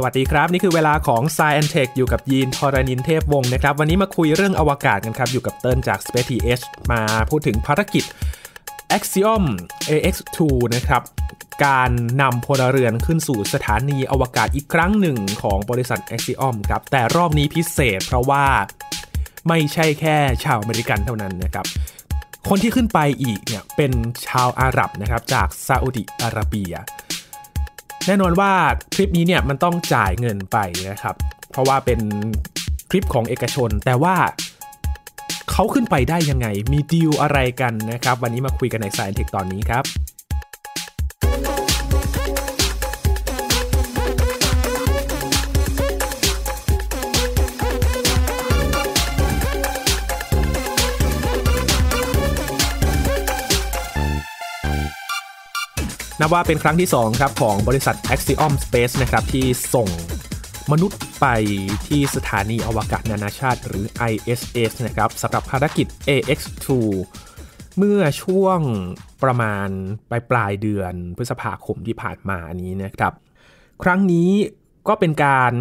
สวัสดีครับ นี่คือเวลาของ s ซ i e n t e c h อยู่กับยีนทรานินเทพวงศ์นะครับ วันนี้มาคุยเรื่องอวกาศกันครับ อยู่กับเติ้ลจาก Space TH มาพูดถึงภารกิจ Axiom AX2 นะครับ การนำพลเรือนขึ้นสู่สถานีอวกาศอีกครั้งหนึ่งของบริษัท Axiom ครับแต่รอบนี้พิเศษเพราะว่าไม่ใช่แค่ชาวอเมริกันเท่านั้นนะครับคนที่ขึ้นไปอีกเนี่ยเป็นชาวอาหรับนะครับ จากซาอุดิอาระเบียแน่นอนว่าทริปนี้เนี่ยมันต้องจ่ายเงินไปนะครับ เพราะว่าเป็นทริปของเอกชน แต่ว่าเขาขึ้นไปได้ยังไงมีดีลอะไรกันนะครับ วันนี้มาคุยกันในสายเทคตอนนี้ครับนับว่าเป็นครั้งที่2ครับของบริษัท Axiom Space นะครับที่ส่งมนุษย์ไปที่สถานีอวกาศนานาชาติหรือ ISS นะครับสำหรับภารกิจ AX2 เมื่อช่วงประมาณปลายปลายเดือนพฤษภาคมที่ผ่านมานี้นะครับครั้งนี้ก็เป็นการ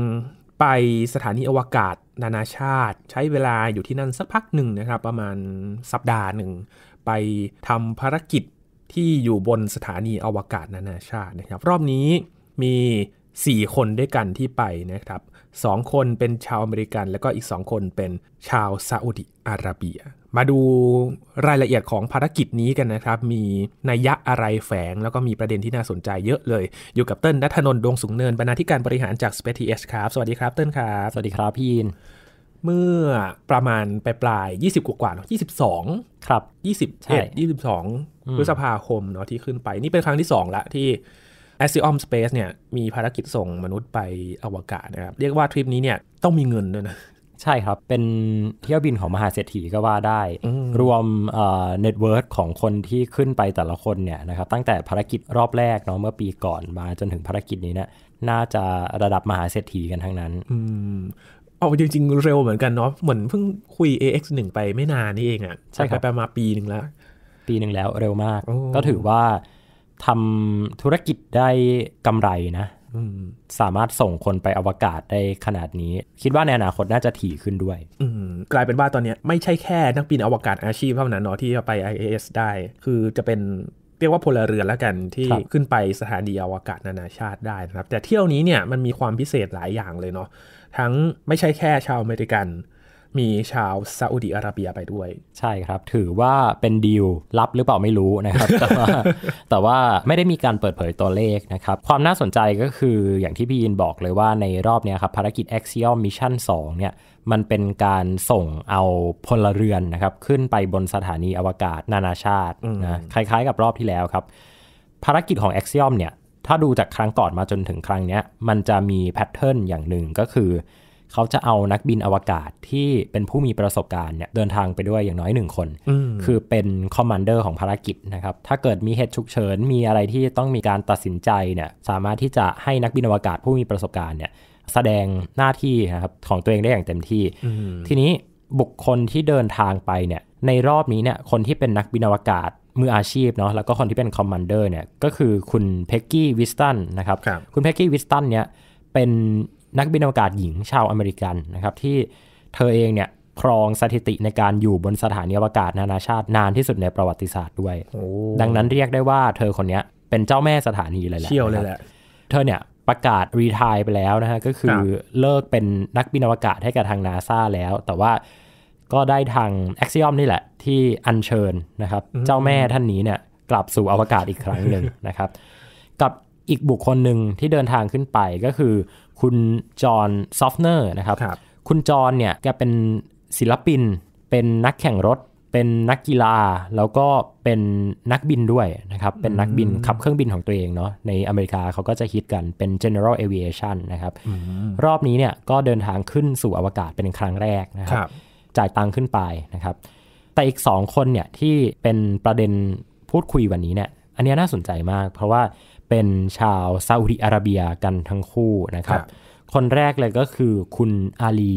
ไปสถานีอวกาศนานาชาติใช้เวลาอยู่ที่นั่นสักพักหนึ่งนะครับประมาณสัปดาห์หนึ่งไปทำภารกิจที่อยู่บนสถานีอวกาศนานาชาตินะครับ รอบนี้มี 4 คนด้วยกันที่ไปนะครับ 2 คนเป็นชาวอเมริกัน แล้วก็อีก 2 คนเป็นชาวซาอุดิอาระเบีย มาดูรายละเอียดของภารกิจนี้กันนะครับ มีนัยยะอะไรแฝง แล้วก็มีประเด็นที่น่าสนใจเยอะเลยอยู่กับเต้นนัทนนท์ดวงสูงเนินบรรณาธิการบริหารจาก s p ท c เอสครับสวัสดีครับเต้นครับสวัสดีครับพี่อินเมื่อประมาณปลายปลาย2ี่สิบกว่าเนาะยี่สิบสองครับยี่สิบเอ็ดยี่สิบสองพฤษภาคมเนาะที่ขึ้นไปนี่เป็นครั้งที่สองละ ที่ a x i o m Space เนี่ยมีภารกิจส่งมนุษย์ไปอวกาศนะครับเรียกว่าทริปนี้เนี่ยต้องมีเงินด้วยนะ ใช่ครับเป็นเที่ยวบินของมหาเศรษฐีก็ว่าได้ รวมเน็ตเวิร์ดของคนที่ขึ้นไปแต่ละคนเนี่ยนะครับตั้งแต่ภารกิจรอบแรกเนาะเมื่อปีก่อนมาจนถึงภารกิจนี้เนี่ยน่าจะระดับมหาเศรษฐีกันทั้งนั้นเอาจริงๆเร็วเหมือนกันเนาะเหมือนเพิ่งคุย AX1 ไปไม่นานนี่เองอะ่ะ ใช่ครับไปมาปีหนึ่งแล้ว ปีหนึ่งแล้วเร็วมาก ก็ถือว่าทำธุรกิจได้กำไรนะสามารถส่งคนไปอวกาศได้ขนาดนี้ คิดว่าในอนาคตน่าจะถี่ขึ้นด้วยกลายเป็นว่าตอนนี้ไม่ใช่แค่นักบินอวกาศอาชีพเท่านั้นเนาะที่จะไป IAS ได้ คือจะเป็นเรียกว่าพลเรือนแล้วกันที่ขึ้นไปสถานีอวกาศนานาชาติได้นะครับ แต่เที่ยวนี้เนี่ยมันมีความพิเศษหลายอย่างเลยเนาะทั้งไม่ใช่แค่ชาวอเมริกัน มีชาวซาอุดีอาระเบียไปด้วย ใช่ครับ ถือว่าเป็นดีลลับหรือเปล่าไม่รู้นะครับแต่ว่าแต่ว่าไม่ได้มีการเปิดเผยตัวเลขนะครับ ความน่าสนใจก็คืออย่างที่พี่ยินบอกเลยว่าในรอบนี้ครับภารกิจ Axiom Mission 2เนี่ยมันเป็นการส่งเอาพลเรือนนะครับขึ้นไปบนสถานีอวกาศนานาชาตินะคล้ายๆกับรอบที่แล้วครับ ภารกิจของ Axiom เนี่ยถ้าดูจากครั้งก่อนมาจนถึงครั้งนี้มันจะมีแพทเทิร์นอย่างหนึ่งก็คือ เขาจะเอานักบินอวกาศที่เป็นผู้มีประสบการณ์เนี่ยเดินทางไปด้วยอย่างน้อยหนึ่งคนคือเป็นคอมมานเดอร์ของภารกิจนะครับถ้าเกิดมีเหตุฉุกเฉินมีอะไรที่ต้องมีการตัดสินใจเนี่ยสามารถที่จะให้นักบินอวกาศ ผู้มีประสบการณ์เนี่ยแสดงหน้าที่นะครับของตัวเองได้อย่างเต็มที่ทีนี้บุคคลที่เดินทางไปเนี่ยในรอบนี้เนี่ยคนที่เป็นนักบินอวกาศมืออาชีพเนาะแล้วก็คนที่เป็นคอมมานเดอร์เนี่ยก็คือคุณเพ็กกี้วิสตันนะครับครบคุณเพ็กกี้วิสตันเนี่ยเป็นนักบินอวกาศหญิงชาวอเมริกันนะครับที่เธอเองเนี่ยครองสถิติในการอยู่บนสถานีอวกาศนานาชาตินานที่สุดในประวัติศาสตร์ด้วย ดังนั้นเรียกได้ว่าเธอคนนี้เป็นเจ้าแม่สถานีเลยแหละเชี่ยวเลยแหละ เธอเนี่ยประกาศรีทายไปแล้วนะฮะก็คือเลิกเป็นนักบินอวกาศให้กับทางนาซาแล้ว แต่ว่าก็ได้ทางแอคซิออมนี่แหละ ที่อัญเชิญนะครับเจ้าแม่ท่านนี้เนี่ยกลับสู่อวกาศอีกครั้งหนึ่งนะครับ กับอีกบุคคลหนึ่งที่เดินทางขึ้นไปก็คือ คุณจอห์นซอฟเนอร์นะครับคบคุณจอห์นเนี่ยแกเป็นศิลปิน เป็นนักแข่งรถ เป็นนักกีฬา แล้วก็เป็นนักบินด้วยนะครับเป็นนักบิน ขับเครื่องบินของตัวเองเนาะในอเมริกาเขาก็จะฮิตกันเป็น general aviation นะครับ รอบนี้เนี่ยก็เดินทางขึ้นสู่อวกาศเป็นครั้งแรกนะครับรบจ่ายตังค์ขึ้นไปนะครับ แต่อีก2คนเนี่ยที่เป็นประเด็นพูดคุยวันนี้เนี่ย อันนี้น่าสนใจมาก เพราะว่าเป็นชาวซาอุดิอาระเบียกันทั้งคู่นะครับ คนแรกเลยก็คือคุณอาลี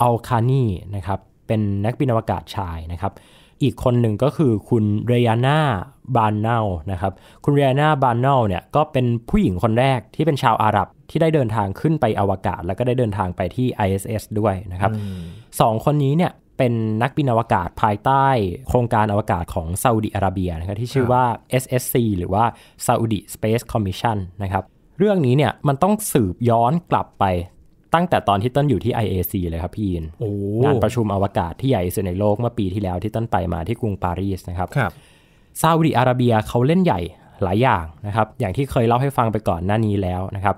อัลคานีนะครับ เป็นนักบินอวกาศชายนะครับ อีกคนหนึ่งก็คือคุณเรยาน่าบานเนลนะครับ คุณเรยาน่าบานเนลเนี่ยก็เป็นผู้หญิงคนแรกที่เป็นชาวอาหรับที่ได้เดินทางขึ้นไปอวกาศ แล้วก็ได้เดินทางไปที่ ISS ด้วยนะครับสองคนนี้เนี่ยเป็นนักบินอวกาศภายใต้โครงการอวกาศของซาอุดิอาระเบียนะครับที่ชื่อว่า SSC หรือว่า Saudi Space Commission นะครับเรื่องนี้เนี่ยมันต้องสืบย้อนกลับไปตั้งแต่ตอนที่ต้นอยู่ที่ IAC เลยครับพี่อินงานประชุมอวกาศที่ใหญ่สุดในโลกเมื่อปีที่แล้วที่ต้นไปมาที่กรุงปารีสนะครับซาอุดิอาระเบียเขาเล่นใหญ่หลายอย่างนะครับ อย่างที่เคยเล่าให้ฟังไปก่อนหน้านี้แล้วนะครับ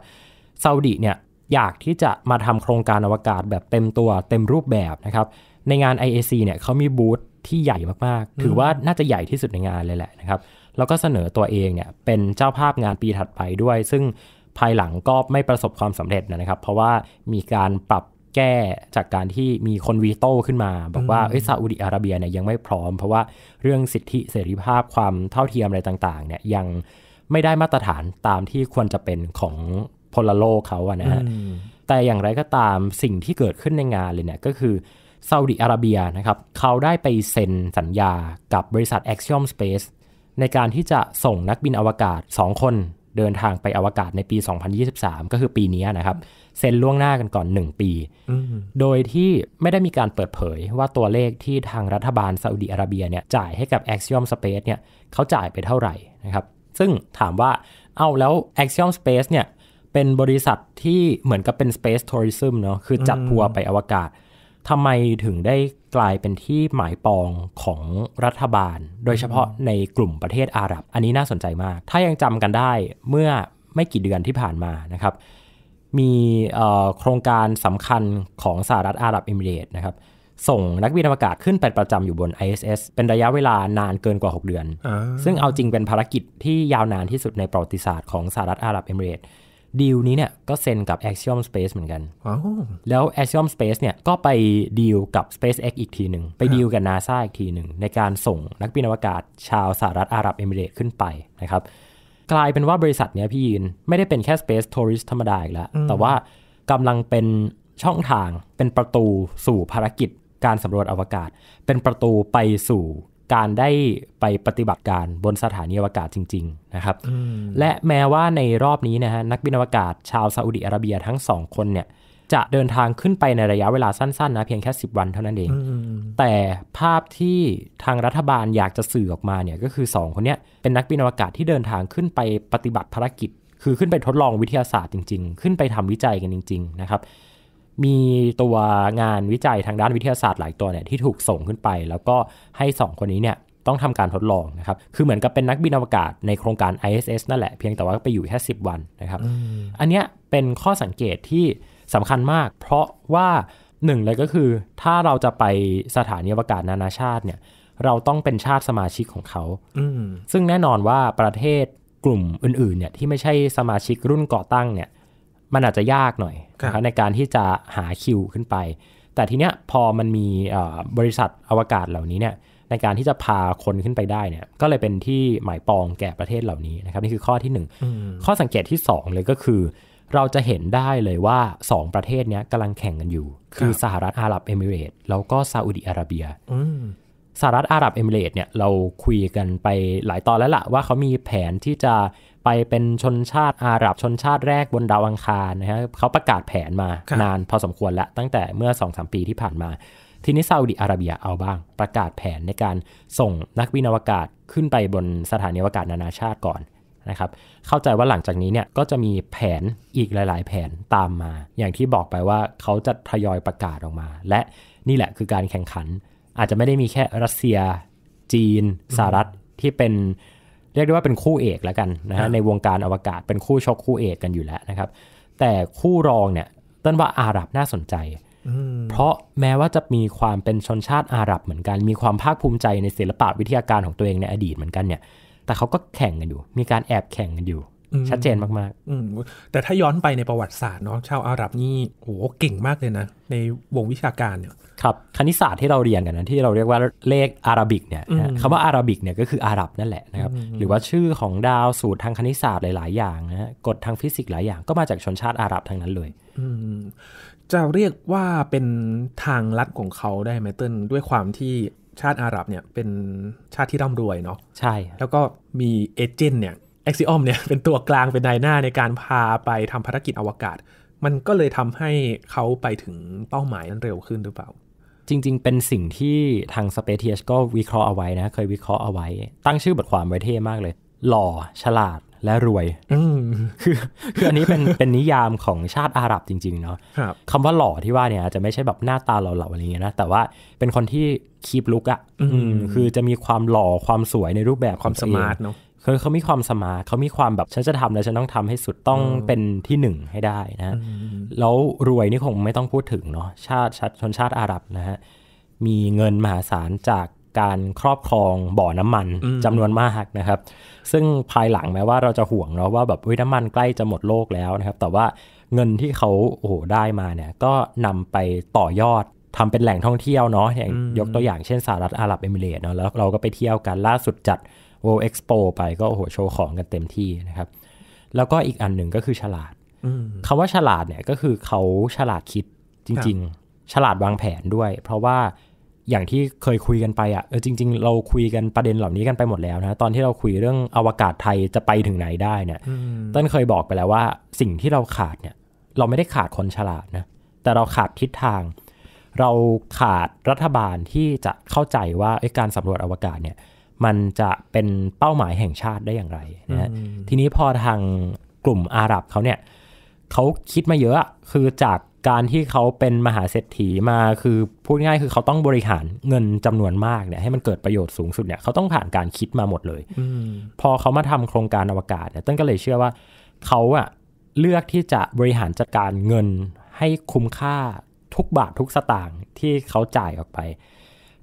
ซาอุดิเนี่ยอยากที่จะมาทำโครงการอวกาศแบบเต็มตัวเต็มรูปแบบนะครับในงาน IAC เนี่ยเขามีบูธที่ใหญ่มาก ๆ ถือว่าน่าจะใหญ่ที่สุดในงานเลยแหละนะครับแล้วก็เสนอตัวเองเนี่ยเป็นเจ้าภาพงานปีถัดไปด้วย ซึ่งภายหลังก็ไม่ประสบความสำเร็จนะครับเพราะว่ามีการปรับแก้จากการที่มีคนวีโต้ขึ้นมา บอกว่าอ้ซาอุดิอาระเบียเนี่ยยังไม่พร้อม เพราะว่าเรื่องสิทธิเสรีภาพความเท่าเทียมอะไรต่างๆเนี่ยยังไม่ได้มาตรฐานตามที่ควรจะเป็นของคนละโลกเขาอะนะฮะ แต่อย่างไรก็ตามสิ่งที่เกิดขึ้นในงานเลยเนี่ยก็คือซาอุดิอาระเบียนะครับเขาได้ไปเซ็นสัญญากับบริษัท Axiom Space ในการที่จะส่งนักบินอวกาศ 2 คนเดินทางไปอวกาศในปี 2023 ก็คือปีนี้นะครับ เซ็นล่วงหน้ากันก่อน 1 ปี โดยที่ไม่ได้มีการเปิดเผยว่าตัวเลขที่ทางรัฐบาลซาอุดีอาระเบียเนี่ยจ่ายให้กับ Axiom Space เนี่ยเขาจ่ายไปเท่าไหร่นะครับซึ่งถามว่าเอาแล้ว Axiom Space เนี่ยเป็นบริษัทที่เหมือนกับเป็น Space Tourism เนาะคือจัดทัวร์ไปอวกาศ ทำไมถึงได้กลายเป็นที่หมายปองของรัฐบาล โดยเฉพาะในกลุ่มประเทศอาหรับ อันนี้น่าสนใจมาก ถ้ายังจำกันได้เมื่อไม่กี่เดือนที่ผ่านมานะครับ มีโครงการสำคัญของสหรัฐอาหรับเอมิเรตนะครับ ส่งนักบินอวกาศขึ้นเป็นประจำอยู่บน ISS เป็นระยะเวลานานเกินกว่า 6 เดือนอซึ่งเอาจริงเป็นภารกิจที่ยาวนานที่สุดในประวัติศาสตร์ของสหรัฐอาหรับเอมิเรตดีลนี้เนี่ยก็เซ็นกับ Axiom Space เหมือนกัน แล้ว Axiom Space เนี่ยก็ไปดีลกับ SpaceX อีกทีหนึ่ง ไปดีลกับ NASA อีกทีหนึ่ง ในการส่งนักบินอวกาศ ชาวสหรัฐอาหรับเอมิเรตขึ้นไปนะครับ กลายเป็นว่าบริษัทเนี้ยพี่ยินไม่ได้เป็นแค่ Space Tourist ธรรมดาอีกแล้ว แต่ว่ากำลังเป็นช่องทาง เป็นประตูสู่ภารกิจการสำรวจอวกาศ เป็นประตูไปสู่การได้ไปปฏิบัติการบนสถานีอวกาศจริง ๆ นะครับ และแม้ว่าในรอบนี้นะฮะนักบินอวกาศชาวซาอุดิอาระเบียทั้งสองคนเนี่ย จะเดินทางขึ้นไปในระยะเวลาสั้นๆนะเพียงแค่ 10 วันเท่านั้นเอง แต่ภาพที่ทางรัฐบาลอยากจะสื่อออกมาเนี่ยก็คือ 2 คนเนี้ยเป็นนักบินอวกาศที่เดินทางขึ้นไปปฏิบัติภารกิจ คือขึ้นไปทดลองวิทยาศาสตร์จริงๆ ขึ้นไปทำวิจัยกันจริง ๆ นะครับมีตัวงานวิจัยทางด้านวิทยาศาสตร์หลายตัวเนี่ยที่ถูกส่งขึ้นไป แล้วก็ให้ 2 คนนี้เนี่ยต้องทำการทดลองนะครับคือเหมือนกับเป็นนักบินอวกาศในโครงการ ISS นั่นแหละ เพียงแต่ว่าไปอยู่แค่10วันนะครับอันเนี้ยเป็นข้อสังเกตที่สำคัญมาก เพราะว่าหนึ่งเลยก็คือถ้าเราจะไปสถานีอวกาศนานาชาติเนี่ยเราต้องเป็นชาติสมาชิกของเขาซึ่งแน่นอนว่าประเทศกลุ่มอื่นๆเนี่ยที่ไม่ใช่สมาชิกรุ่นก่อตั้งเนี่ยมันอาจจะยากหน่อยนะในการที่จะหาคิวขึ้นไป แต่ทีเนี้ยพอมันมีบริษัทอวกาศเหล่านี้เนี่ยในการที่จะพาคนขึ้นไปได้เนี่ย ก็เลยเป็นที่หมายปองแก่ประเทศเหล่านี้นะครับนี่คือข้อที่ 1 ข้อสังเกตที่ 2 เลยก็คือเราจะเห็นได้เลยว่า 2 ประเทศนี้กำลังแข่งกันอยู่ คือสหรัฐอาหรับ เอมิเรตแล้วก็ซาอุดิอาระเบียสหรัฐอาหรับเอมิเรตเนี่ยเราคุยกันไปหลายตอนแล้วละว่าเขามีแผนที่จะไปเป็นชนชาติอาหรับชนชาติแรกบนดาวอังคารนะฮะเขาประกาศแผนมา นานพอสมควรแล้ว ตั้งแต่เมื่อ2มปีที่ผ่านมา ทีนี้ซาอุดีอาระเบียเอาบ้าง ประกาศแผนในการส่งนักวินาวกาศขึ้นไปบนสถานีอวกาศนานาชาติก่อนนะครับเข้าใจว่าหลังจากนี้เนี่ยก็จะมีแผนอีกหลายๆ แผนตามมา อย่างที่บอกไปว่าเขาจะทยอยประกาศออกมา และนี่แหละคือการแข่งขัน อาจจะไม่ได้มีแค่รัสเซีย จีนสหรัฐที่เป็นเรียกได้ว่าเป็นคู่เอกแล้วกันนะฮะในวงการอวกาศ เป็นคู่ชกคู่เอกกันอยู่แล้วนะครับ แต่คู่รองเนี่ยต้นว่าอาหรับน่าสนใจเพราะแม้ว่าจะมีความเป็นชนชาติอาหรับเหมือนกัน มีความภาคภูมิใจในศิลปะวิทยาการของตัวเองในอดีตเหมือนกันเนี่ย แต่เขาก็แข่งกันอยู่มีการแอบแข่งกันอยู่ชัดเจนมากๆอืแต่ถ้าย้อนไปในประวัติศาสตร์เนาะชาวอาหรับนี่โหเก่งมากเลยนะในวงวิชาการเนี่ยครับคณิตศาสตร์ที่เราเรียนกันนะที่เราเรียกว่าเลขอาราบิกเนี่ยคำว่าอาราบิกเนี่ยก็คืออาหรับนั่นแหละนะครับหรือว่าชื่อของดาวสูตรทางคณิตศาสตร์หลายๆอย่างนะกฎทางฟิสิกส์หลายอย่าง ก็มาจากชนชาติอาหรับทั้งนั้นเลยจะเรียกว่าเป็นทางลัดของเขาได้ไหมเติ้ลด้วยความที่ชาติอาหรับเนี่ยเป็นชาติที่ร่ำรวยเนาะใช่ แล้วก็มีเอเจนต์เนี่ย Axiom เนี่ยเป็นตัวกลางเป็นนายหน้าในการพาไปทำภารกิจอวกาศ มันก็เลยทำให้เขาไปถึงเป้าหมายนั้นเร็วขึ้นหรือเปล่า จริง ๆ เป็นสิ่งที่ทาง Space ยสก็วิเคราะห์เอาไว้นะ เคยวิเคราะห์เอาไว้ ตั้งชื่อบทความไว้เท่มากเลย หล่อฉลาดและรวยคือคืออันนี้เป็นเป็นนิยามของชาติอาหรับจริง ๆเนาะคำว่าหล่อที่ว่าเนี่ยจะไม่ใช่แบบหน้าตาหล่อๆอะไรเงี้ยนะแต่ว่าเป็นคนที่คีบลุกอะคือจะมีความหล่อความสวยในรูปแบบความสมาร์ทเนาะเขาเขามีความสมาเขามีความแบบฉันจะทำแล้วฉันต้องทำให้สุดต้องเป็นที่หนึ่งให้ได้นะ แล้วรวยนี่คงไม่ต้องพูดถึงเนาะชาติชาติ ชนชาติอาหรับนะฮะ มีเงินมหาศาลจากการครอบครองบ่อน้ำมันจำนวนมากนะครับ ซึ่งภายหลังแม้ว่าเราจะห่วงเนาะว่าแบบน้ำมันใกล้จะหมดโลกแล้วนะครับ แต่ว่าเงินที่เขาโอ้โหได้มาเนี่ยก็นำไปต่อยอดทำเป็นแหล่งท่องเที่ยวเนาะอย่างยกตัวอย่างเช่นสหรัฐอาหรับเอมิเรตเนาะแล้วเราก็ไปเที่ยวกันล่าสุดจัด World Expo ไปก็โอ้โหโชว์ของกันเต็มที่นะครับ แล้วก็อีกอันหนึ่งก็คือฉลาดคำว่าฉลาดเนี่ยก็คือเขาฉลาดคิดจริง ๆ ฉลาดวางแผนด้วย เพราะว่าอย่างที่เคยคุยกันไปอ่ะเออจริง ๆ เราคุยกันประเด็นเหล่านี้กันไปหมดแล้วนะตอนที่เราคุยเรื่องอวกาศไทยจะไปถึงไหนได้เนี่ยต้นเคยบอกไปแล้วว่าสิ่งที่เราขาดเนี่ย เราไม่ได้ขาดคนฉลาดนะแต่เราขาดทิศทาง เราขาดรัฐบาลที่จะเข้าใจว่าการสำรวจอวกาศเนี่ยมันจะเป็นเป้าหมายแห่งชาติได้อย่างไรนะทีนี้พอทางกลุ่มอาหรับเขาเนี่ยเขาคิดมาเยอะคือจากการที่เขาเป็นมหาเศรษฐีมา คือพูดง่ายคือเขาต้องบริหารเงินจำนวนมากเนี่ยให้มันเกิดประโยชน์สูงสุดเนี่ยเขาต้องผ่านการคิดมาหมดเลยอพอเขามาทำโครงการอวกาศเนี่ยต้นก็เลยเชื่อว่าเขาอะเลือกที่จะบริหารจัดการเงินให้คุ้มค่าทุกบาททุกสตางค์ที่เขาจ่ายออกไป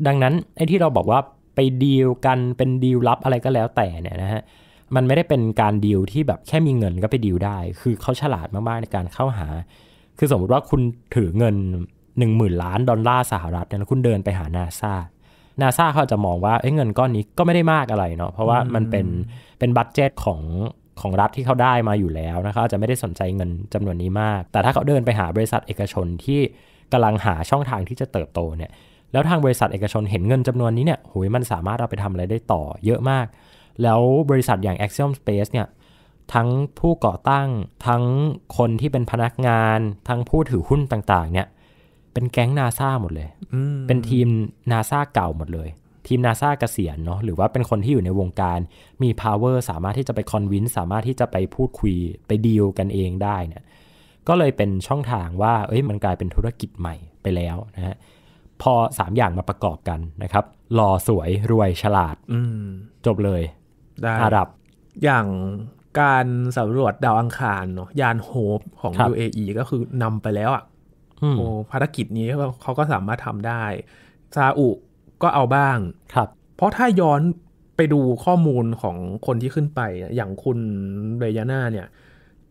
ดังนั้นไอ้ที่เราบอกว่าไปดีลกันเป็นดีลลับอะไรก็แล้วแต่เนี่ยนะฮะมันไม่ได้เป็นการดีลที่แบบแค่มีเงินก็ไปดีลได้ คือเขาฉลาดมาก ๆ ในการเข้าหา คือสมมติว่าคุณถือเงิน 1 0,000 ล้านดอลลาร์สหรัฐเนี่ยคุณเดินไปหานาซานาซาเขาจะมองว่าเอ้เงินก้อนนี้ก็ไม่ได้มากอะไรเนาะเพราะว่ามันเป็นเป็นบัตเจตของของรัฐที่เขาได้มาอยู่แล้วนะครับจจะไม่ได้สนใจเงินจำนวนนี้มาก แต่ถ้าเขาเดินไปหาบริษัทเอกชนที่กำลังหาช่องทางที่จะเติบโตเนี่ยแล้วทางบริษัทเอกชนเห็นเงินจำนวนนี้เนี่ย โหยมันสามารถเอาไปทำอะไรได้ต่อเยอะมาก แล้วบริษัทอย่าง Axiom Space เนี่ย ทั้งผู้ก่อตั้ง ทั้งคนที่เป็นพนักงาน ทั้งผู้ถือหุ้นต่างๆ เนี่ย เป็นแก๊งนาซาหมดเลย เป็นทีมนาซาเก่าหมดเลย ทีมนาซาเกษียณเนาะ หรือว่าเป็นคนที่อยู่ในวงการ มี power สามารถที่จะไปคอนวินสามารถที่จะไปพูดคุย ไปดีลกันเองได้เนี่ย ก็เลยเป็นช่องทางว่า เอ้ย มันกลายเป็นธุรกิจใหม่ไปแล้วนะฮะพอ 3 อย่างมาประกอบกันนะครับหล่อสวยรวยฉลาดจบเลยอารับ อย่างการสำรวจดาวอังคารเนาะยานโฮปของ UAE ก็คือนำไปแล้วอะ่ะโอ้ภารกิจนี้เขาก็สามารถทำได้ ซาอุก็เอาบ้าง ครับ เพราะถ้าย้อนไปดูข้อมูลของคนที่ขึ้นไป อย่างคุณเบยาน่าเนี่ย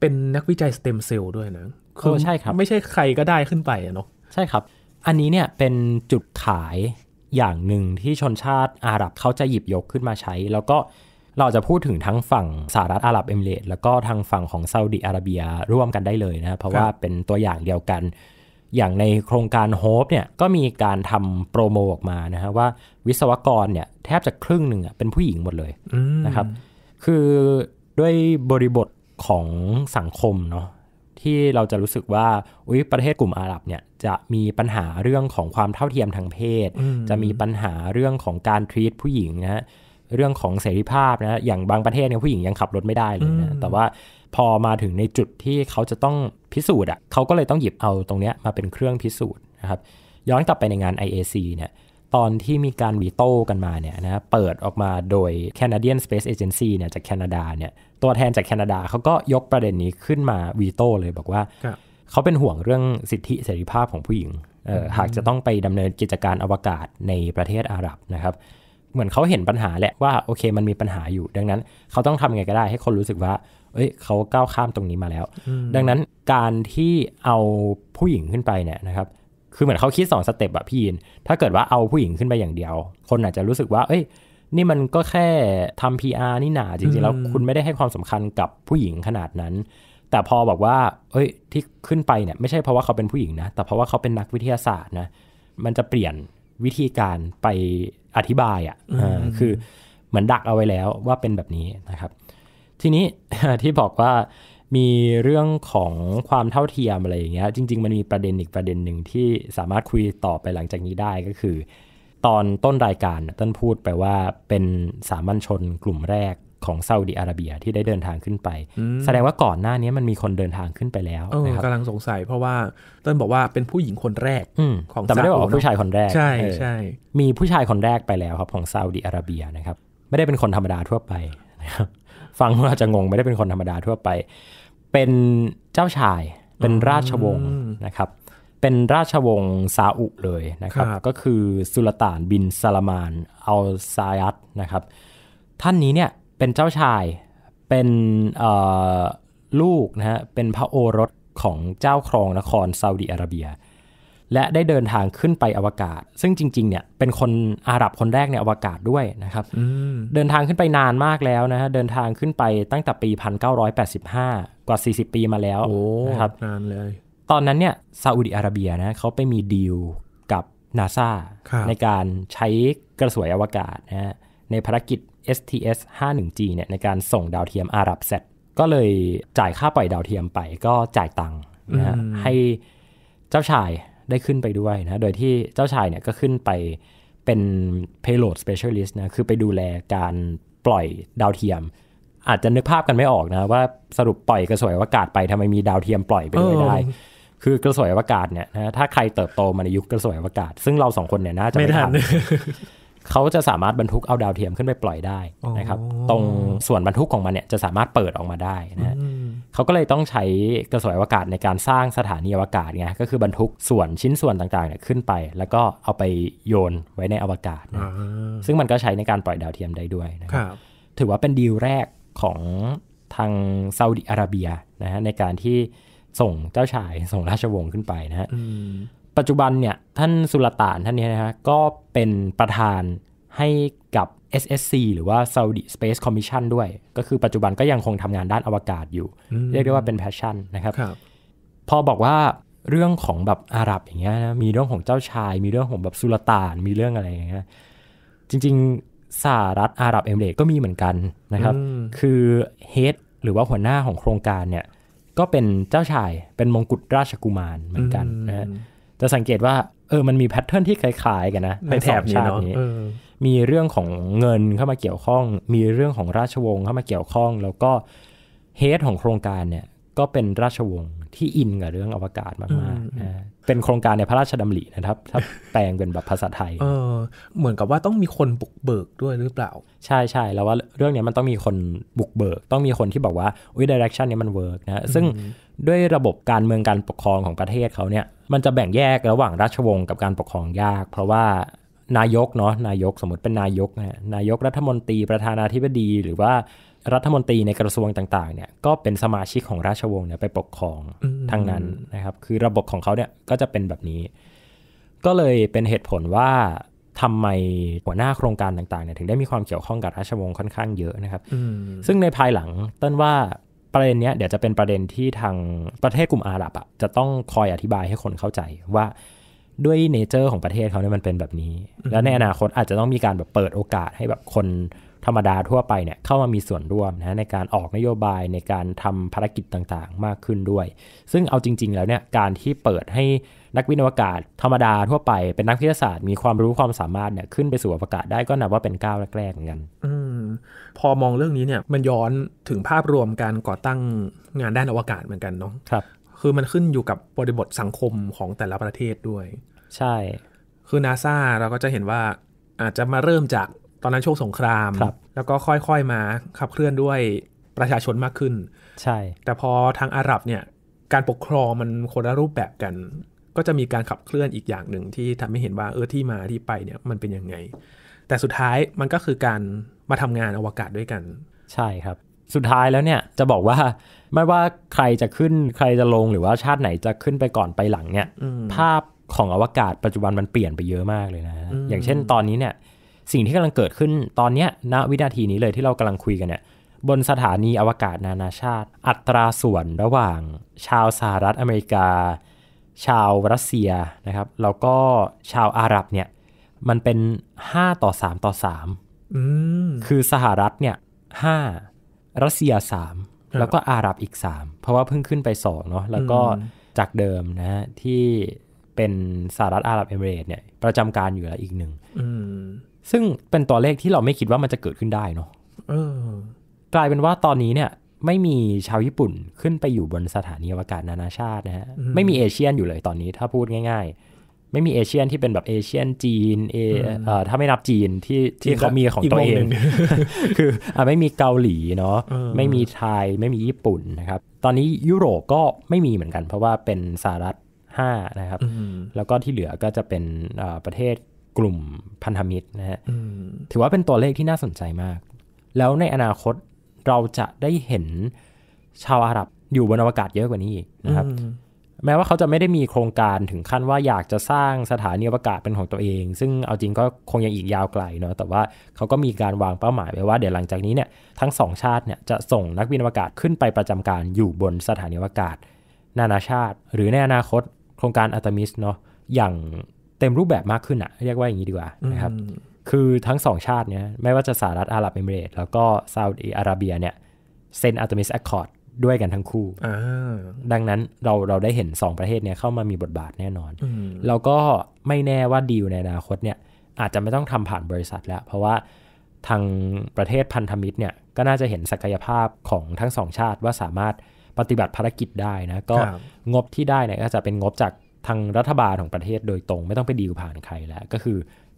เป็นนักวิจัยสเต็มเซลล์ด้วยนะคือใช่ครับไม่ใช่ใครก็ได้ขึ้นไปเนาะใช่ครับอันนี้เนี่ยเป็นจุดขายอย่างหนึ่งที่ชนชาติอาหรับเขาจะหยิบยกขึ้นมาใช้ แล้วก็เราจะพูดถึงทั้งฝั่งสหรัฐอาหรับเอมิเรตแล้วก็ทางฝั่งของซาอุดีอาระเบียร่วมกันได้เลยนะ เพราะว่าเป็นตัวอย่างเดียวกัน อย่างในโครงการโฮปเนี่ยก็มีการทำโปรโมออกมานะฮะว่าวิศวกรเนี่ยแทบจะครึ่งหนึ่งเป็นผู้หญิงหมดเลยนะครับ คือด้วยบริบทของสังคมเนาะที่เราจะรู้สึกว่าอุ้ยประเทศกลุ่มอาหรับเนี่ยจะมีปัญหาเรื่องของความเท่าเทียมทางเพศ จะมีปัญหาเรื่องของการทรีตผู้หญิงนะะเรื่องของเสรีภาพนะอย่างบางประเทศเนี่ยผู้หญิงยังขับรถไม่ได้เลยนะแต่ว่าพอมาถึงในจุดที่เขาจะต้องพิสูจน์อ่ะเขาก็เลยต้องหยิบเอาตรงเนี้ยมาเป็นเครื่องพิสูจน์นะครับย้อนกลับไปในงาน IAC เนี่ยตอนที่มีการวีโต้กันมาเนี่ยนะเปิดออกมาโดย Canadian Space Agency เนี่ยจากแคนาดาเนี่ยตัวแทนจากแคนาดาเขาก็ยกประเด็นนี้ขึ้นมาวีโต้เลยบอกว่าเขาเป็นห่วงเรื่องสิทธิเสรีภาพของผู้หญิงหากจะต้องไปดำเนินกิจการอวกาศในประเทศอาหรับนะครับ เหมือนเขาเห็นปัญหาแหละว่าโอเคมันมีปัญหาอยู่ ดังนั้นเขาต้องทำไงก็ได้ ให้คนรู้สึกว่าเอ้ยเขาก้าวข้ามตรงนี้มาแล้ว ดังนั้นการที่เอาผู้หญิงขึ้นไปเนี่ยนะครับ คือเหมือนเขาคิด2สเต็ปอะพี่ยินถ้าเกิดว่าเอาผู้หญิงขึ้นไปอย่างเดียว คนอาจจะรู้สึกว่า เอ้ยนี่มันก็แค่ทำ PR นี่หนา จริง ๆแล้วคุณไม่ได้ให้ความสำคัญกับผู้หญิงขนาดนั้น แต่พอบอกว่าเอ้ย ที่ขึ้นไปเนี่ยไม่ใช่เพราะว่าเขาเป็นผู้หญิงนะ แต่เพราะว่าเขาเป็นนักวิทยาศาสตร์นะมันจะเปลี่ยนวิธีการไปอธิบายอะ่ะคือเหมือนดักเอาไว้แล้วว่าเป็นแบบนี้นะครับ ทีนี้ที่บอกว่ามีเรื่องของความเท่าเทียมอะไรอย่างเงี้ยจริงๆ มันมีประเด็นอีกประเด็นหนึ่งที่สามารถคุยต่อไปหลังจากนี้ได้ก็คือตอนต้นรายการต้นพูดไปว่าเป็นสามัญชนกลุ่มแรกของซาอุดีอาระเบียที่ได้เดินทางขึ้นไป แสดงว่าก่อนหน้านี้มันมีคนเดินทางขึ้นไปแล้วนะครับกำลังสงสัยเพราะว่าต้นบอกว่าเป็นผู้หญิงคนแรกของแต่ไม่ได้บอกผู้ชายคนแรกใช่ใช่มีผู้ชายคนแรกไปแล้วครับของซาอุดีอาระเบียนะครับไม่ได้เป็นคนธรรมดาทั่วไปฟังเราจะงงไม่ได้เป็นคนธรรมดาทั่วไป เป็นเจ้าชายเป็นราชวงศ์นะครับเป็นราชวงศ์ซาอุเลยนะครับ ก็คือสุลต่านบินซาลามานอัลซายัดนะครับ ท่านนี้เนี่ยเป็นเจ้าชายเป็นลูกนะฮะเป็นพระโอรสของเจ้าครองนครซาอุดิอาระเบีย และได้เดินทางขึ้นไปอวกาศ ซึ่งจริงๆเนี่ยเป็นคนอาหรับคนแรกในอวกาศด้วยนะครับเดินทางขึ้นไปนานมากแล้วนะฮะเดินทางขึ้นไปตั้งแต่ปี 1985 กว่า 40 ปีมาแล้วนะครับ นานเลยตอนนั้นเนี่ยซาอุดิอาระเบียนะเขาไปมีดีลกับนาซาในการใช้กระสวยอวกาศนะฮะในภารกิจ STS 51G เนี่ยในการส่งดาวเทียมอารับเซตก็เลยจ่ายค่าปล่อยดาวเทียมไปก็จ่ายตังค์นะฮะให้เจ้าชายได้ขึ้นไปด้วยนะโดยที่เจ้าชายเนี่ยก็ขึ้นไปเป็น payload specialist นะคือไปดูแลการปล่อยดาวเทียม อาจจะนึกภาพกันไม่ออกนะว่าสรุปปล่อยกระสวยอวกาศไปทำไมมีดาวเทียมปล่อยไปเลยได้คือ กระสวยอวกาศเนี่ยนะถ้าใครเติบโตมาในยุคกระสวยอวกาศ ซึ่งเราสองคนเนี่ยน่าจะไม่ทันเขาจะสามารถบรรทุกเอาดาวเทียมขึ้นไปปล่อยได้นะครับ ตรงส่วนบรรทุกของมันเนี่ยจะสามารถเปิดออกมาได้นะเขาก็เลยต้องใช้กระสวยอวกาศในการสร้างสถานีอวกาศไงก็คือบรรทุกส่วนชิ้นส่วนต่างๆเนี่ยขึ้นไปแล้วก็เอาไปโยนไว้ในอวกาศนะซึ่งมันก็ใช้ในการปล่อยดาวเทียมได้ด้วยนะครับ ถือว่าเป็นดีลแรกของทางซาอุดิอาระเบีย นะฮะในการที่ส่งเจ้าชายส่งราชวงศ์ขึ้นไปนะฮะปัจจุบันเนี่ย ท่านสุลต่านท่านนี้นะฮะก็เป็นประธานให้กับ SSC หรือว่า Saudi Space Commission ด้วย ก็คือปัจจุบันก็ยังคงทำงานด้านอวกาศอยู่ เรียกได้ว่าเป็นแพชชั่นนะครับรบพอบอกว่าเรื่องของแบบอาหรับอย่างเงี้ยนะ มีเรื่องของเจ้าชาย มีเรื่องของแบบสุลต่าน มีเรื่องอะไรอย่างเงี้ย จริง ๆสหรัฐอาหรับเอมิเรตก็มีเหมือนกันนะครับ คือเฮดหรือว่าหัวหน้าของโครงการเนี่ยก็เป็นเจ้าชายเป็นมงกุฎราชกุมารเหมือนกันนะจะสังเกตว่าเออมันมีแพทเทิร์นที่คล้ายๆ กันนะในแถบชาตินี้มีเรื่องของเงินเข้ามาเกี่ยวข้อง มีเรื่องของราชวงศ์เข้ามาเกี่ยวข้อง แล้วก็เฮดของโครงการเนี่ยก็เป็นราชวงศ์ที่อินกับเรื่องอวกาศมากๆนะเป็นโครงการในพระราชดำรินะครับถ้าแปลงเป็นแบบภาษาไทย เออ เหมือนกับว่าต้องมีคนบุกเบิกด้วยหรือเปล่า ใช่ใช่แล้วว่าเรื่องนี้มันต้องมีคนบุกเบิก ต้องมีคนที่บอกว่าอุ้ยดิเรกชันนี้มันเวิร์กนะซึ่งด้วยระบบการเมืองการปกครองของประเทศเขาเนี่ยมันจะแบ่งแยกระหว่างราชวงศ์กับการปกครองยาก เพราะว่านายกเนาะนายก สมมติเป็นนายกนะนายกรัฐมนตรีประธานาธิบดีหรือว่ารัฐมนตรีในกระทรวงต่างๆ เนี่ยก็เป็นสมาชิกของราชวงศ์เนี่ยไปปกครองทั้งนั้นนะครับ คือระบบของเขาเนี่ยก็จะเป็นแบบนี้ ก็เลยเป็นเหตุผลว่า ทำไมหัวหน้าโครงการต่างๆ เนี่ยถึงได้มีความเกี่ยวข้องกับราชวงศ์ค่อนข้างเยอะนะครับ ซึ่งในภายหลังต้นว่าประเด็นเนี้ยเดี๋ยวจะเป็นประเด็นที่ทางประเทศกลุ่มอาหรับอ่ะจะต้องคอยอธิบายให้คนเข้าใจ ว่าด้วยเนเจอร์ ของประเทศเขาเนี่ยมันเป็นแบบนี้ แล้วในอนาคตอาจจะต้องมีการแบบเปิดโอกาสให้แบบคนธรรมดาทั่วไปเนี่ยเข้ามามีส่วนร่วมนะในการออกนโยบายในการทำภารกิจต่างๆ มากขึ้นด้วย ซึ่งเอาจริง ๆ แล้วเนี่ยการที่เปิดให้นักวินวกาศ ธรรมดาทั่วไปเป็นนักวิทยาศาสตร์มีความรู้ความสามารถเนี่ยขึ้นไปสู่อวกาศได้ก็นับว่าเป็นก้าวแรกๆเหมือนกันอพอมองเรื่องนี้เนี่ยมันย้อนถึงภาพรวมการก่อตั้งงานด้านอวกาศเหมือนกันเนาะครับ คือมันขึ้นอยู่กับบริบทสังคมของแต่ละประเทศด้วย ใช่ คือนาซาเราก็จะเห็นว่าอาจจะมาเริ่มจากตอนนั้นช่วงสงครามรแล้วก็ค่อยๆมาขับเคลื่อนด้วยประชาชนมากขึ้น ใช่ แต่พอทางอาหรับเนี่ยการปกครองมันคนละรูปแบบกัน ก็จะมีการขับเคลื่อนอีกอย่างหนึ่งที่ทำให้เห็นว่าเออที่มาที่ไปเนี่ยมันเป็นยังไง แต่สุดท้ายมันก็คือการมาทำงานอวกาศด้วยกัน ใช่ครับ สุดท้ายแล้วเนี่ยจะบอกว่าไม่ว่าใครจะขึ้นใครจะลงหรือว่าชาติไหนจะขึ้นไปก่อนไปหลังเนี่ยภาพของอวกาศปัจจุบันมันเปลี่ยนไปเยอะมากเลยนะ อย่างเช่นตอนนี้เนี่ยสิ่งที่กำลังเกิดขึ้นตอนนี้ณวินาทีนี้เลยที่เรากำลังคุยกันเนี่ย บนสถานีอวกาศนานาชาติ อัตราส่วนระหว่างชาวสหรัฐอเมริกา ชาวรัสเซียนะครับ แล้วก็ชาวอาหรับเนี่ย มันเป็น 5 ต่อ3ต่อ3คือสหรัฐเนี่ย5รัสเซีย3 แล้วก็อาหรับอีก 3 เพราะว่าเพิ่งขึ้นไป2เนาะ แล้วก็จากเดิมนะที่เป็นสหรัฐอาหรับเอมิเรตเนี่ย ประจำการอยู่แล้วอีกหนึ่งซึ่งเป็นตัวเลขที่เราไม่คิดว่ามันจะเกิดขึ้นได้เนาะกลายเป็นว่าตอนนี้เนี่ยไม่มีชาวญี่ปุ่นขึ้นไปอยู่บนสถานีอวกาศนานาชาตินะฮะไม่มีเอเชียนอยู่เลยตอนนี้ถ้าพูดง่าย ๆ ไม่มีเอเชียนที่เป็นแบบเอเชียนจีนเออถ้าไม่นับจีนที่ที่เขามีของตัวเองคืออ่าไม่มีเกาหลีเนาะไม่มีไทยไม่มีญี่ปุ่นนะครับ ตอนนี้ยุโรปก็ไม่มีเหมือนกัน เพราะว่าเป็นสหรัฐ5นะครับแล้วก็ที่เหลือก็จะเป็นประเทศกลุ่มพันธมิตรนะฮะถือว่าเป็นตัวเลขที่น่าสนใจมาก แล้วในอนาคตเราจะได้เห็นชาวอาหรับอยู่บนอวกาศเยอะกว่านี้อีกนะครับ แม้ว่าเขาจะไม่ได้มีโครงการถึงขั้นว่าอยากจะสร้างสถานีอวกาศเป็นของตัวเอง ซึ่งเอาจริงก็คงยังอีกยาวไกลเนาะแต่ว่าเขาก็มีการวางเป้าหมายไว้ว่าเดี๋ยวหลังจากนี้เนี่ยทั้งสองชาติเนี่ยจะส่งนักบินอวกาศขึ้นไปประจำการ อยู่บนสถานีอวกาศ นานาชาติ หรือในอนาคต โครงการอัตมิสเนาะอย่างเต็มรูปแบบมากขึ้นอะเรียกว่าอย่างนี้ดีกว่านะครับคือทั้งสองชาติเนี่ยไม่ว่าจะสหรัฐอาหรับเอมิเรตแล้วก็ซาอุดีอาระเบียเนี่ยเซ็นอัลตมิสแอคคอร์ดด้วยกันทั้งคู่ดังนั้นเราเราได้เห็น 2 ประเทศเนี่ยเข้ามามีบทบาทแน่นอนแล้วก็ไม่แน่ว่าดีลในอนาคตเนี่ยอาจจะไม่ต้องทำผ่านบริษัทแล้ว เพราะว่าทางประเทศพันธมิตรเนี่ยก็น่าจะเห็นศักยภาพของทั้งสองชาติ ว่าสามารถปฏิบัติภารกิจได้นะก็งบที่ได้เนี่ยก็จะเป็นงบจากทางรัฐบาลของประเทศโดยตรง ไม่ต้องไปดีลผ่านใครแล้ว ก็คือ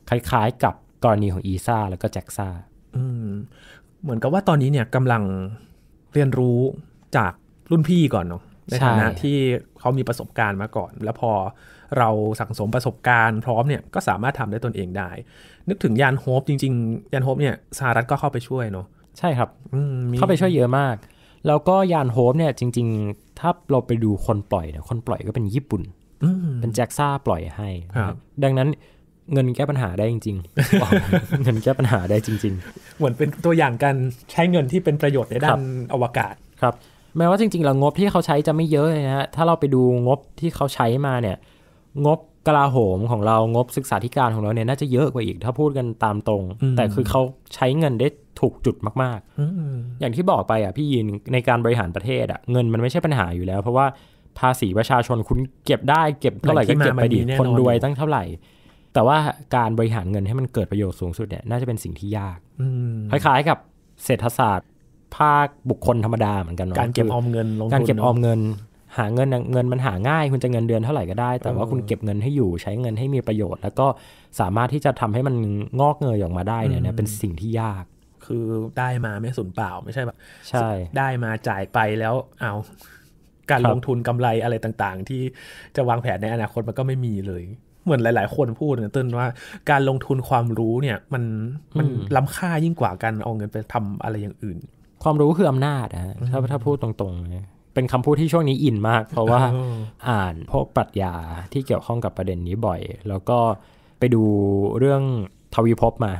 คล้าย ๆกับกรณีของอีซ่าแล้วก็แจ็กซ่าเหมือนกับว่าตอนนี้เนี่ยกำลังเรียนรู้จากรุ่นพี่ก่อนเนาะ ในฐานะที่เขามีประสบการณ์มาก่อน แล้วพอเราสั่งสมประสบการณ์พร้อมเนี่ยก็สามารถทำได้ตนเองได้ นึกถึงยานโฮปจริงๆ ยานโฮปเนี่ยสหรัฐก็เข้าไปช่วยเนาะใช่ครับเข้าไปช่วยเยอะมากแล้วก็ยานโฮปเนี่ยจริง ๆ ถ้าเราไปดูคนปล่อยเนี่ยคนปล่อยก็เป็นญี่ปุ่นเป็นแจ็คซ่าปล่อยให้ ดังนั้นเงินแก้ปัญหาได้จริง ๆ เงินแก้ปัญหาได้จริงๆเหมือนเป็นตัวอย่างการใช้เงินที่เป็นประโยชน์ในด้านอวกาศ ครับ แม้ว่าจริงๆแล้วงบที่เขาใช้จะไม่เยอะนะฮะ ถ้าเราไปดูงบที่เขาใช้มาเนี่ย งบกลาโหมของเรา งบศึกษาธิการของเราเนี่ยน่าจะเยอะกว่าอีกถ้าพูดกันตามตรง แต่คือเขาใช้เงินได้ถูกจุดมากๆอย่างที่บอกไปอ่ะพี่ยินในการบริหารประเทศอ่ะเงินมันไม่ใช่ปัญหาอยู่แล้ว เพราะว่าภาษีประชาชนคุณเก็บได้เก็บเท่าไหร่ก็เก็บไปดีคนรวยตั้งเท่าไหร่ แต่ว่าการบริหารเงินให้มันเกิดประโยชน์สูงสุดเนี่ยน่าจะเป็นสิ่งที่ยาก คล้าย ๆกับเศรษฐศาสตร์ภาคบุคคลธรรมดาเหมือนกันเนาะการเก็บออมเงินลงการเก็บออมเงิน หาเงินเงินมันหาง่ายคุณจะเงินเดือนเท่าไหร่ก็ได้ แต่ว่าคุณเก็บเงินให้อยู่ใช้เงินให้มีประโยชน์ แล้วก็สามารถที่จะทำให้มันงอกเงยออกมาได้เนี่ยเป็นสิ่งที่ยาก คือได้มาไม่สูญเปล่าไม่ใช่แบบใช่ได้มาจ่ายไปแล้วเอาการลงทุนกำไรอะไรต่าง ๆ ที่จะวางแผนในอนาคตมันก็ไม่มีเลย เหมือนหลาย ๆ คนพูดนะต้นว่าการลงทุนความรู้เนี่ยมันมันล้ำค่ายิ่งกว่าการเอาเงินไปทำอะไรอย่างอื่น ความรู้คืออำนาจนะถ้าถ้าพูดตรงๆนเป็นคำพูดที่ช่วงนี้อินมาก เพราะว่าอ่านพวกปรัชญาที่เกี่ยวข้องกับประเด็นนี้บ่อย แล้วก็ไปดูเรื่องทวีภพมา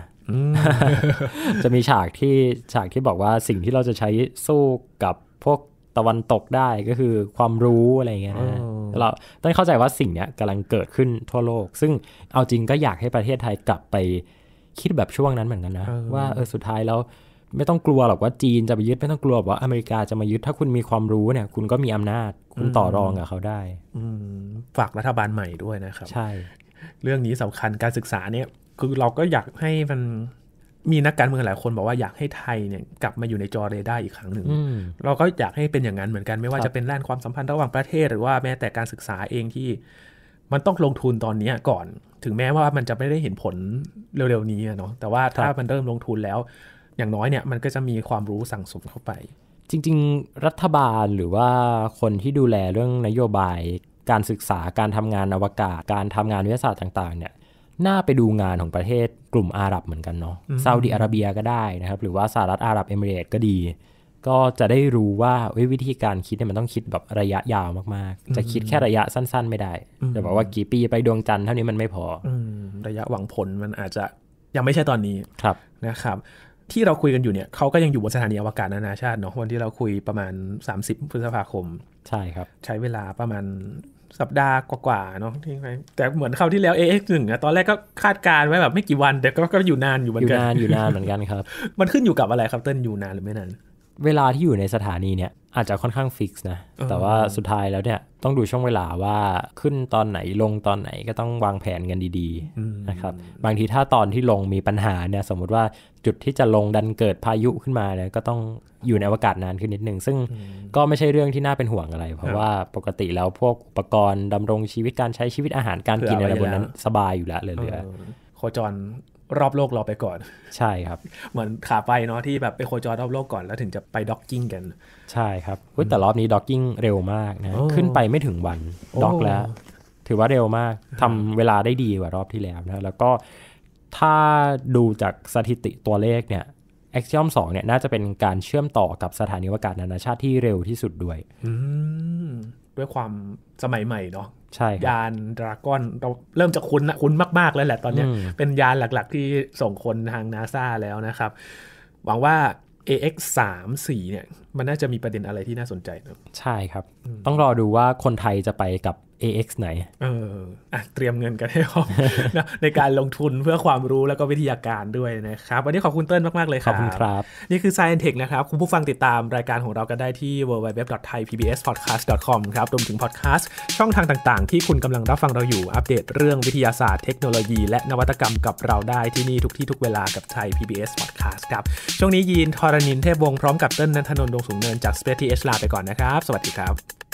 จะมีฉากที่ฉากที่บอกว่าสิ่งที่เราจะใช้สู้กับพวกตะวันตกได้ก็คือความรู้อะไรเงี้ยนะเราต้องเข้าใจว่าสิ่งเนี้ยกำลังเกิดขึ้นทั่วโลก ซึ่งเอาจริงก็อยากให้ประเทศไทยกลับไปคิดแบบช่วงนั้นเหมือนกันนะ ว่าเออสุดท้ายแล้วไม่ต้องกลัวหรอกว่าจีนจะไปยึดไม่ต้องกลัวว่าอเมริกาจะมายึด ถ้าคุณมีความรู้เนี่ย คุณก็มีอำนาจคุณต่อรองกับเขาได้อืฝากรัฐบาลใหม่ด้วยนะครับ ใช่ เรื่องนี้สำคัญการศึกษาเนี่ย คือเราก็อยากให้มันมีนักการเมืองหลายคน บอกว่าอยากให้ไทยเนี่ยกลับมาอยู่ในจอเรดาร์อีกครั้งหนึ่งเราก็อยากให้เป็นอย่างนั้นเหมือนกันไม่ว่าจะเป็นด้านความสัมพันธ์ระหว่างประเทศหรือว่าแม้แต่การศึกษาเองที่ มันต้องลงทุนตอนนี้ก่อน ถึงแม้ว่ามันจะไม่ได้เห็นผลเร็วๆนี้เนาะแต่ว่าถ้ามันเริ่มลงทุนแล้ว อย่างน้อยเนี่ยมันก็จะมีความรู้สั่งสมเข้าไป จริง ๆ รัฐบาลหรือว่าคนที่ดูแลเรื่องนโยบายการศึกษาการทำงานอวกาศการทำงานวิทยาศาสตร์ต่างๆเนี่ยน่าไปดูงานของประเทศกลุ่มอาหรับเหมือนกันเนาะซาอุดิอาระเบียก็ได้นะครับ หรือว่าสหรัฐอาหรับเอมิเรตก็ดี ก็จะได้รู้ว่าวิธีการคิดเนี่ยมันต้องคิดแบบระยะยาวมากๆ จะคิดแค่ระยะสั้นๆไม่ได้จะบอกว่ากี่ปีไปดวงจันทร์เท่านี้มันไม่พอระยะหวังผลมันอาจจะยังไม่ใช่ตอนนี้ครับนะครับ ที่เราคุยกันอยู่เนี่ยเขาก็ยังอยู่บนสถานีอวกาศนานาชาติเนาะวันที่เราคุยประมาณ30พฤษภาคมใช่ครับ ใช้เวลาประมาณสัปดาห์กว่าๆเนาะที่ไปแต่เหมือนเข้าที่แล้ว AX หนึ่งอะตอนแรกก็คาดการไว้แบบไม่กี่วัน แต่ก็อยู่นานอยู่เหมือนกันอยู่นานอยู่นานเหมือนกันครับมันขึ้นอยู่กับอะไรครับเต้นอยู่นานหรือไม่นานเวลาที่อยู่ในสถานีเนี่ยอาจจะค่อนข้างฟิกซ์นะแต่ว่าสุดท้ายแล้วเนี่ยต้องดูช่วงเวลาว่าขึ้นตอนไหนลงตอนไหนก็ต้องวางแผนกันดีๆนะครับบางทีถ้าตอนที่ลงมีปัญหาเนี่ยสมมติว่าจุดที่จะลงดันเกิดพายุขึ้นมาเนี่ยก็ต้องอยู่ในอวกาศนานขึ้นนิดนึง ซึ่งก็ไม่ใช่เรื่องที่น่าเป็นห่วงอะไรเพราะว่าปกติแล้วพวกอุปกรณ์ดำรงชีวิตการใช้ชีวิตอาหารการกินอะไรบนนั้นสบายอยู่แล้วเลยเหลือโคจรรอบโลกเราไปก่อน ใช่ครับ เหมือนขาไปเนาะที่แบบไปโคจรรอบโลกก่อนแล้วถึงจะไปด็อกกิ้งกัน ใช่ ครับแต่รอบนี้ด็อกกิ้งเร็วมากนะ ขึ้นไปไม่ถึงวัน ด็อกแล้ว ถือว่าเร็วมากทำเวลาได้ดีกว่ารอบที่แล้วนะแล้วก็ถ้าดูจากสถิติตัวเลขเนี่ยอ a ่มสองเนี่ยน่าจะเป็นการเชื่อมต่อกับสถานีวากาศนานาชาติที่เร็วที่สุดด้วยด้วยความสมัยใหม่เนาะใช่ยานดราก้อนเราเริ่มจะคุ้นคุ้นมากๆ แล้วแหละตอนนี้ เป็นยานหลักๆ ที่ส่งคนทางนาซาแล้วนะครับ หวังว่า AX 3 4เนี่ยมันน่าจะมีประเด็นอะไรที่น่าสนใจนะใช่ครับ ต้องรอดูว่าคนไทยจะไปกับ AX ไหนเอออ่ะ เตรียมเงินกันให้พร้อมในการลงทุนเพื่อความรู้แล้วก็วิทยาการด้วยนะครับ วันนี้ขอบคุณเติ้ลมาก ๆ เลยครับขอบคุณครับ นี่คือ Science Tech นะครับ คุณผู้ฟังติดตามรายการของเรากันได้ที่ www.thaipbspodcast.com ครับรวมถึงพอดแคสต์ช่องทางต่างๆ ที่คุณกำลังรับฟังเราอยู่อัปเดตเรื่องวิทยาศาสตร์เทคโนโลยี และนวัตกรรมกับเราได้ที่นี่ทุกที่ทุกเวลากับไทย PBS Podcast ครับช่วงนี้ยีนทอรนินเทพวงศ์พร้อมกับเติ้ลนันทนนท์ดวงสูงเนินจาก Space TH ลาไปก่อนนะครับสวัสดีครับ